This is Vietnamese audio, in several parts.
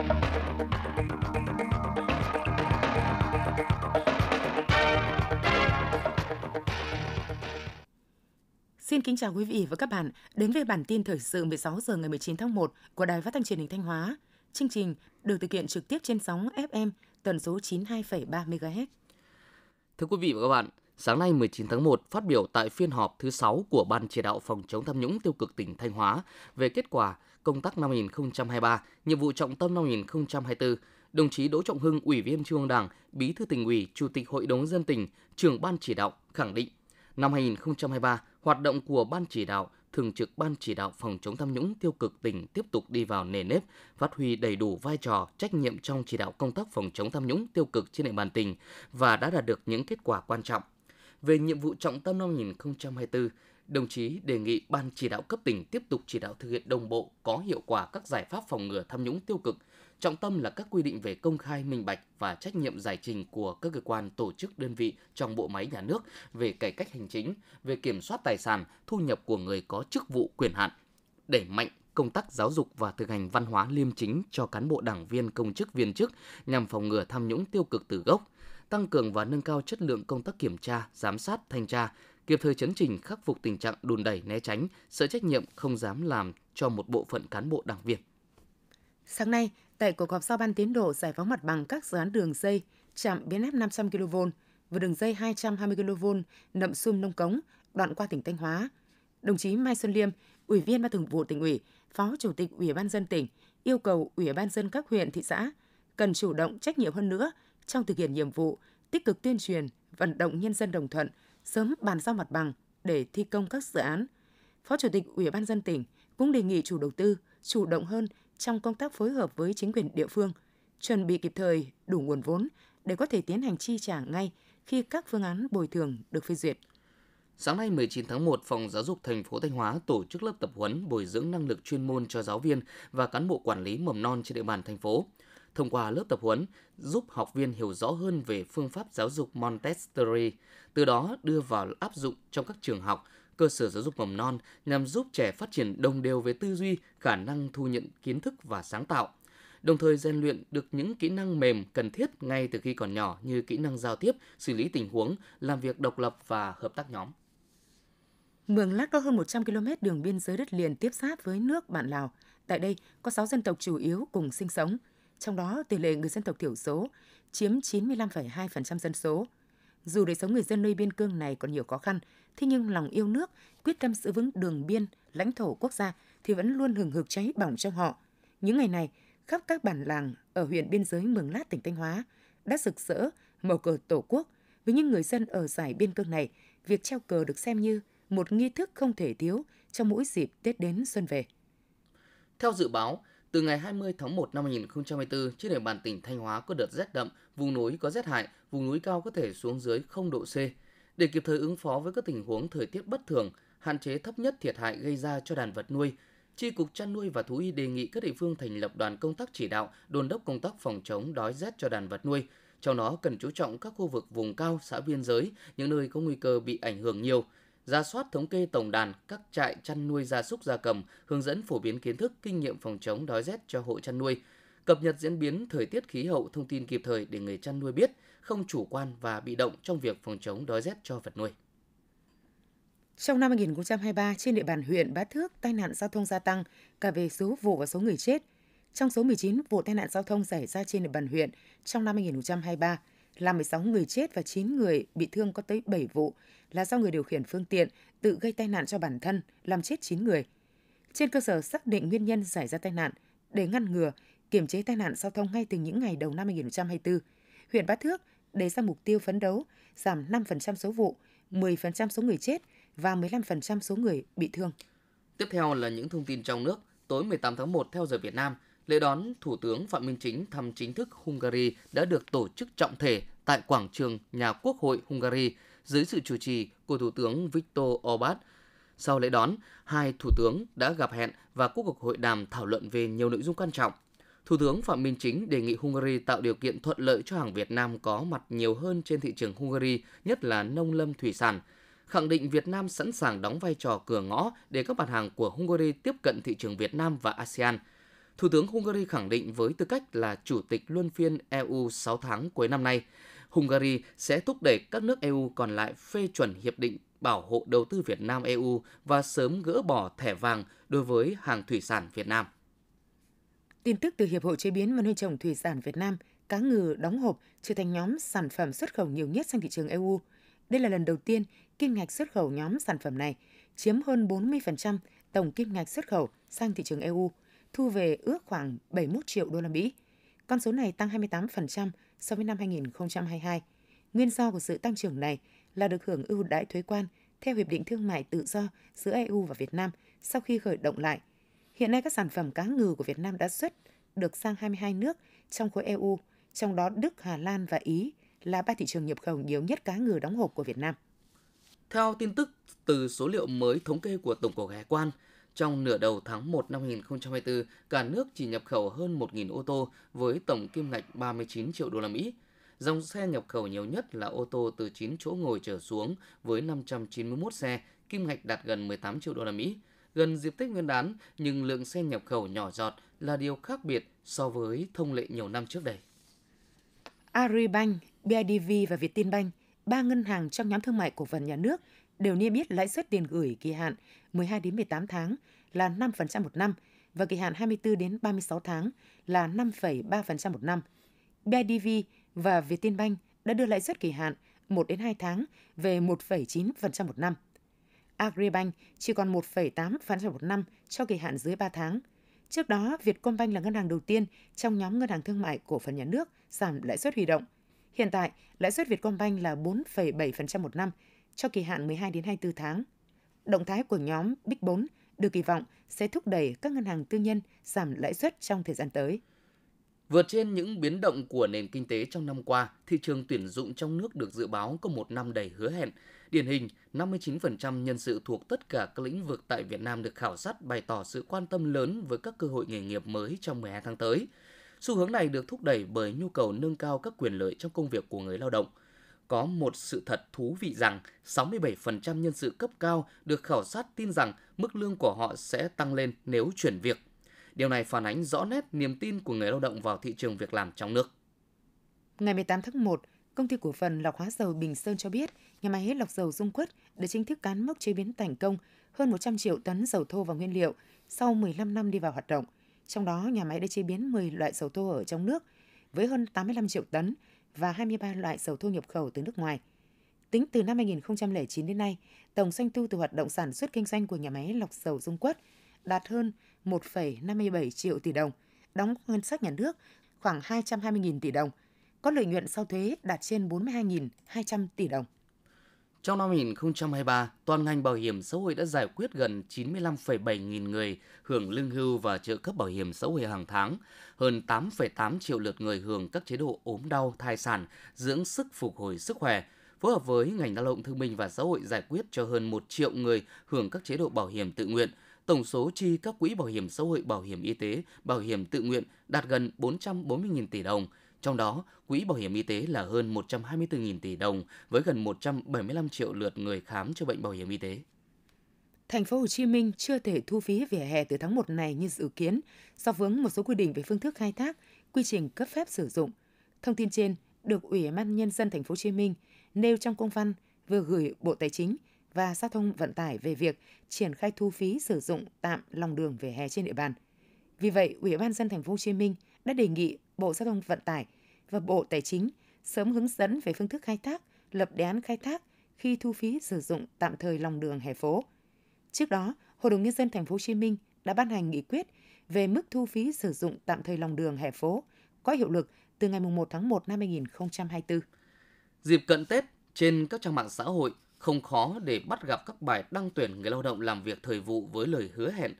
Xin kính chào quý vị và các bạn đến với bản tin thời sự 16 giờ ngày 19 tháng 1 của Đài Phát thanh Truyền hình Thanh Hóa. Chương trình được thực hiện trực tiếp trên sóng FM tần số 92,3 MHz. Thưa quý vị và các bạn, sáng nay 19 tháng 1 phát biểu tại phiên họp thứ 6 của Ban chỉ đạo phòng chống tham nhũng tiêu cực tỉnh Thanh Hóa về kết quả công tác năm 2023, nhiệm vụ trọng tâm năm 2024, đồng chí Đỗ Trọng Hưng, Ủy viên Trung ương Đảng, Bí thư tỉnh ủy, Chủ tịch Hội đồng dân tỉnh, trưởng ban chỉ đạo khẳng định năm 2023, hoạt động của ban chỉ đạo thường trực Ban chỉ đạo phòng chống tham nhũng tiêu cực tỉnh tiếp tục đi vào nề nếp, phát huy đầy đủ vai trò, trách nhiệm trong chỉ đạo công tác phòng chống tham nhũng tiêu cực trên địa bàn tỉnh và đã đạt được những kết quả quan trọng. Về nhiệm vụ trọng tâm năm 2024, đồng chí đề nghị Ban chỉ đạo cấp tỉnh tiếp tục chỉ đạo thực hiện đồng bộ có hiệu quả các giải pháp phòng ngừa tham nhũng tiêu cực, trọng tâm là các quy định về công khai minh bạch và trách nhiệm giải trình của các cơ quan tổ chức đơn vị trong bộ máy nhà nước về cải cách hành chính, về kiểm soát tài sản, thu nhập của người có chức vụ quyền hạn, đẩy mạnh công tác giáo dục và thực hành văn hóa liêm chính cho cán bộ đảng viên công chức viên chức nhằm phòng ngừa tham nhũng tiêu cực từ gốc, tăng cường và nâng cao chất lượng công tác kiểm tra, giám sát, thanh tra, kịp thời chấn chỉnh khắc phục tình trạng đùn đẩy né tránh, sợ trách nhiệm không dám làm cho một bộ phận cán bộ đảng viên. Sáng nay, tại cuộc họp giao ban tiến độ giải phóng mặt bằng các dự án đường dây trạm biến áp 500 kV và đường dây 220 kV nậm sum nông cống đoạn qua tỉnh Thanh Hóa, đồng chí Mai Xuân Liêm, Ủy viên Ban Thường vụ tỉnh ủy, Phó Chủ tịch Ủy ban dân tỉnh yêu cầu Ủy ban dân các huyện, thị xã cần chủ động trách nhiệm hơn nữa trong thực hiện nhiệm vụ, tích cực tuyên truyền, vận động nhân dân đồng thuận, sớm bàn giao mặt bằng để thi công các dự án. Phó Chủ tịch Ủy ban dân tỉnh cũng đề nghị chủ đầu tư chủ động hơn trong công tác phối hợp với chính quyền địa phương, chuẩn bị kịp thời đủ nguồn vốn để có thể tiến hành chi trả ngay khi các phương án bồi thường được phê duyệt. Sáng nay 19 tháng 1, Phòng Giáo dục thành phố Thanh Hóa tổ chức lớp tập huấn bồi dưỡng năng lực chuyên môn cho giáo viên và cán bộ quản lý mầm non trên địa bàn thành phố. Thông qua lớp tập huấn, giúp học viên hiểu rõ hơn về phương pháp giáo dục Montessori, từ đó đưa vào áp dụng trong các trường học, cơ sở giáo dục mầm non nhằm giúp trẻ phát triển đồng đều về tư duy, khả năng thu nhận kiến thức và sáng tạo đồng thời rèn luyện được những kỹ năng mềm cần thiết ngay từ khi còn nhỏ như kỹ năng giao tiếp, xử lý tình huống, làm việc độc lập và hợp tác nhóm. Mường Lát có hơn 100 km đường biên giới đất liền tiếp giáp với nước bạn Lào. Tại đây có 6 dân tộc chủ yếu cùng sinh sống – trong đó tỷ lệ người dân tộc thiểu số chiếm 95,2% dân số. Dù đời sống người dân nơi biên cương này còn nhiều khó khăn, thế nhưng lòng yêu nước, quyết tâm giữ vững đường biên, lãnh thổ quốc gia thì vẫn luôn hừng hực cháy bỏng trong họ. Những ngày này, khắp các bản làng ở huyện biên giới Mường Lát, tỉnh Thanh Hóa đã rực rỡ màu cờ Tổ quốc. Với những người dân ở giải biên cương này, việc treo cờ được xem như một nghi thức không thể thiếu trong mỗi dịp Tết đến xuân về. Theo dự báo, từ ngày 20 tháng 1 năm 2024, trên địa bàn tỉnh Thanh Hóa có đợt rét đậm, vùng núi có rét hại, vùng núi cao có thể xuống dưới 0 độ C. Để kịp thời ứng phó với các tình huống thời tiết bất thường, hạn chế thấp nhất thiệt hại gây ra cho đàn vật nuôi, Tri Cục Chăn nuôi và Thú y đề nghị các địa phương thành lập đoàn công tác chỉ đạo, đồn đốc công tác phòng chống đói rét cho đàn vật nuôi. Trong đó cần chú trọng các khu vực vùng cao, xã biên giới, những nơi có nguy cơ bị ảnh hưởng nhiều – ra soát thống kê tổng đàn các trại chăn nuôi gia súc gia cầm, hướng dẫn phổ biến kiến thức, kinh nghiệm phòng chống đói rét cho hộ chăn nuôi, cập nhật diễn biến thời tiết khí hậu thông tin kịp thời để người chăn nuôi biết, không chủ quan và bị động trong việc phòng chống đói rét cho vật nuôi. Trong năm 2023, trên địa bàn huyện Bá Thước, tai nạn giao thông gia tăng cả về số vụ và số người chết. Trong số 19 vụ tai nạn giao thông xảy ra trên địa bàn huyện trong năm 2023, làm 16 người chết và 9 người bị thương có tới 7 vụ là do người điều khiển phương tiện tự gây tai nạn cho bản thân, làm chết 9 người. Trên cơ sở xác định nguyên nhân xảy ra tai nạn, để ngăn ngừa, kiểm chế tai nạn giao thông ngay từ những ngày đầu năm 2024, huyện Bát Thước đề ra mục tiêu phấn đấu giảm 5% số vụ, 10% số người chết và 15% số người bị thương. Tiếp theo là những thông tin trong nước. Tối 18 tháng 1 theo giờ Việt Nam – Lễ đón Thủ tướng Phạm Minh Chính thăm chính thức Hungary đã được tổ chức trọng thể tại quảng trường Nhà Quốc hội Hungary dưới sự chủ trì của Thủ tướng Viktor Orbán. Sau lễ đón, hai thủ tướng đã gặp hẹn và quốc cuộc hội đàm thảo luận về nhiều nội dung quan trọng. Thủ tướng Phạm Minh Chính đề nghị Hungary tạo điều kiện thuận lợi cho hàng Việt Nam có mặt nhiều hơn trên thị trường Hungary, nhất là nông lâm thủy sản. Khẳng định Việt Nam sẵn sàng đóng vai trò cửa ngõ để các mặt hàng của Hungary tiếp cận thị trường Việt Nam và ASEAN – Thủ tướng Hungary khẳng định với tư cách là chủ tịch luân phiên EU 6 tháng cuối năm nay, Hungary sẽ thúc đẩy các nước EU còn lại phê chuẩn hiệp định bảo hộ đầu tư Việt Nam EU và sớm gỡ bỏ thẻ vàng đối với hàng thủy sản Việt Nam. Tin tức từ Hiệp hội chế biến và nuôi trồng thủy sản Việt Nam, cá ngừ đóng hộp trở thành nhóm sản phẩm xuất khẩu nhiều nhất sang thị trường EU. Đây là lần đầu tiên kim ngạch xuất khẩu nhóm sản phẩm này chiếm hơn 40% tổng kim ngạch xuất khẩu sang thị trường EU – thu về ước khoảng 71 triệu đô la Mỹ. Con số này tăng 28% so với năm 2022. Nguyên do của sự tăng trưởng này là được hưởng ưu đãi thuế quan theo hiệp định thương mại tự do giữa EU và Việt Nam sau khi khởi động lại. Hiện nay các sản phẩm cá ngừ của Việt Nam đã xuất được sang 22 nước trong khối EU, trong đó Đức, Hà Lan và Ý là ba thị trường nhập khẩu nhiều nhất cá ngừ đóng hộp của Việt Nam. Theo tin tức từ số liệu mới thống kê của Tổng cục Hải quan, trong nửa đầu tháng 1 năm 2024, cả nước chỉ nhập khẩu hơn 1.000 ô tô với tổng kim ngạch 39 triệu đô la Mỹ. Dòng xe nhập khẩu nhiều nhất là ô tô từ 9 chỗ ngồi trở xuống với 591 xe, kim ngạch đạt gần 18 triệu đô la Mỹ. Gần dịp Tết Nguyên đán, nhưng lượng xe nhập khẩu nhỏ giọt là điều khác biệt so với thông lệ nhiều năm trước đây. Aribank, BIDV và Vietinbank, ba ngân hàng trong nhóm thương mại cổ phần nhà nước – đều niêm yết lãi suất tiền gửi kỳ hạn 12 đến 18 tháng là 5% một năm và kỳ hạn 24 đến 36 tháng là 5,3% một năm. BIDV và Vietinbank đã đưa lãi suất kỳ hạn 1 đến 2 tháng về 1,9% một năm. Agribank chỉ còn 1,8% một năm cho kỳ hạn dưới 3 tháng. Trước đó, Vietcombank là ngân hàng đầu tiên trong nhóm ngân hàng thương mại cổ phần nhà nước giảm lãi suất huy động. Hiện tại, lãi suất Vietcombank là 4,7% một năm – cho kỳ hạn 12 đến 24 tháng. Động thái của nhóm Big 4 được kỳ vọng sẽ thúc đẩy các ngân hàng tư nhân giảm lãi suất trong thời gian tới. Vượt trên những biến động của nền kinh tế trong năm qua, thị trường tuyển dụng trong nước được dự báo có một năm đầy hứa hẹn. Điển hình, 59% nhân sự thuộc tất cả các lĩnh vực tại Việt Nam được khảo sát bày tỏ sự quan tâm lớn với các cơ hội nghề nghiệp mới trong 12 tháng tới. Xu hướng này được thúc đẩy bởi nhu cầu nâng cao các quyền lợi trong công việc của người lao động – có một sự thật thú vị rằng 67% nhân sự cấp cao được khảo sát tin rằng mức lương của họ sẽ tăng lên nếu chuyển việc. Điều này phản ánh rõ nét niềm tin của người lao động vào thị trường việc làm trong nước. Ngày 18 tháng 1, công ty cổ phần lọc hóa dầu Bình Sơn cho biết, nhà máy lọc dầu Dung Quất đã chính thức cán mốc chế biến thành công hơn 100 triệu tấn dầu thô và nguyên liệu sau 15 năm đi vào hoạt động. Trong đó, nhà máy đã chế biến 10 loại dầu thô ở trong nước với hơn 85 triệu tấn – và 23 loại dầu thô nhập khẩu từ nước ngoài. Tính từ năm 2009 đến nay, tổng doanh thu từ hoạt động sản xuất kinh doanh của nhà máy lọc dầu Dung Quất đạt hơn 1,57 triệu tỷ đồng, đóng ngân sách nhà nước khoảng 220.000 tỷ đồng, có lợi nhuận sau thuế đạt trên 42.200 tỷ đồng. Trong năm 2023, toàn ngành bảo hiểm xã hội đã giải quyết gần 95,7 nghìn người hưởng lương hưu và trợ cấp bảo hiểm xã hội hàng tháng, hơn 8,8 triệu lượt người hưởng các chế độ ốm đau, thai sản, dưỡng sức phục hồi sức khỏe, phối hợp với ngành lao động thương binh và xã hội giải quyết cho hơn 1 triệu người hưởng các chế độ bảo hiểm tự nguyện. Tổng số chi các quỹ bảo hiểm xã hội, bảo hiểm y tế, bảo hiểm tự nguyện đạt gần 440.000 tỷ đồng, trong đó, quỹ bảo hiểm y tế là hơn 124.000 tỷ đồng với gần 175 triệu lượt người khám chữa bệnh bảo hiểm y tế. Thành phố Hồ Chí Minh chưa thể thu phí vỉa hè từ tháng 1 này như dự kiến do vướng một số quy định về phương thức khai thác, quy trình cấp phép sử dụng. Thông tin trên được Ủy ban nhân dân thành phố Hồ Chí Minh nêu trong công văn vừa gửi Bộ Tài chính và Giao thông Vận tải về việc triển khai thu phí sử dụng tạm lòng đường vỉa hè trên địa bàn. Vì vậy, Ủy ban dân thành phố Hồ Chí Minh đã đề nghị Bộ Giao thông Vận tải và Bộ Tài chính sớm hướng dẫn về phương thức khai thác, lập đề án khai thác khi thu phí sử dụng tạm thời lòng đường hè phố. Trước đó, Hội đồng nhân dân thành phố Hồ Chí Minh đã ban hành nghị quyết về mức thu phí sử dụng tạm thời lòng đường hè phố có hiệu lực từ ngày 1 tháng 1 năm 2024. Dịp cận Tết, trên các trang mạng xã hội không khó để bắt gặp các bài đăng tuyển người lao động làm việc thời vụ với lời hứa hẹn,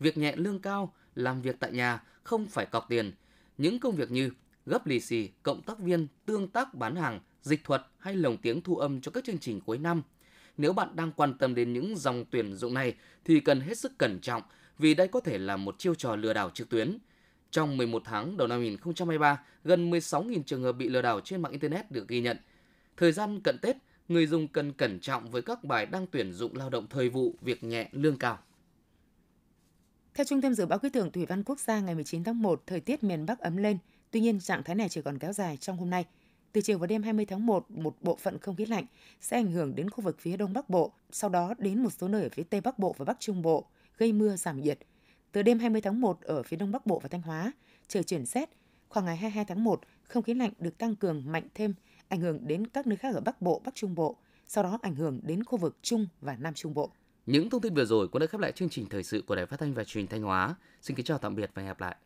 việc nhẹ lương cao, làm việc tại nhà, không phải cọc tiền – những công việc như gấp lì xì, cộng tác viên, tương tác bán hàng, dịch thuật hay lồng tiếng thu âm cho các chương trình cuối năm. Nếu bạn đang quan tâm đến những dòng tuyển dụng này thì cần hết sức cẩn trọng vì đây có thể là một chiêu trò lừa đảo trực tuyến. Trong 11 tháng đầu năm 2023, gần 16.000 trường hợp bị lừa đảo trên mạng Internet được ghi nhận. Thời gian cận Tết, người dùng cần cẩn trọng với các bài đăng tuyển dụng lao động thời vụ, việc nhẹ, lương cao. Theo Trung tâm Dự báo Khí tượng Thủy văn Quốc gia ngày 19 tháng 1, thời tiết miền Bắc ấm lên, tuy nhiên trạng thái này chỉ còn kéo dài trong hôm nay. Từ chiều và đêm 20 tháng 1, một bộ phận không khí lạnh sẽ ảnh hưởng đến khu vực phía Đông Bắc Bộ, sau đó đến một số nơi ở phía Tây Bắc Bộ và Bắc Trung Bộ, gây mưa giảm nhiệt. Từ đêm 20 tháng 1 ở phía Đông Bắc Bộ và Thanh Hóa, trời chuyển rét. Khoảng ngày 22 tháng 1, không khí lạnh được tăng cường mạnh thêm, ảnh hưởng đến các nơi khác ở Bắc Bộ, Bắc Trung Bộ, sau đó ảnh hưởng đến khu vực Trung và Nam Trung Bộ. Những thông tin vừa rồi cũng đã khép lại chương trình thời sự của Đài Phát thanh và Truyền thanh Hóa. Xin kính chào tạm biệt và hẹn gặp lại.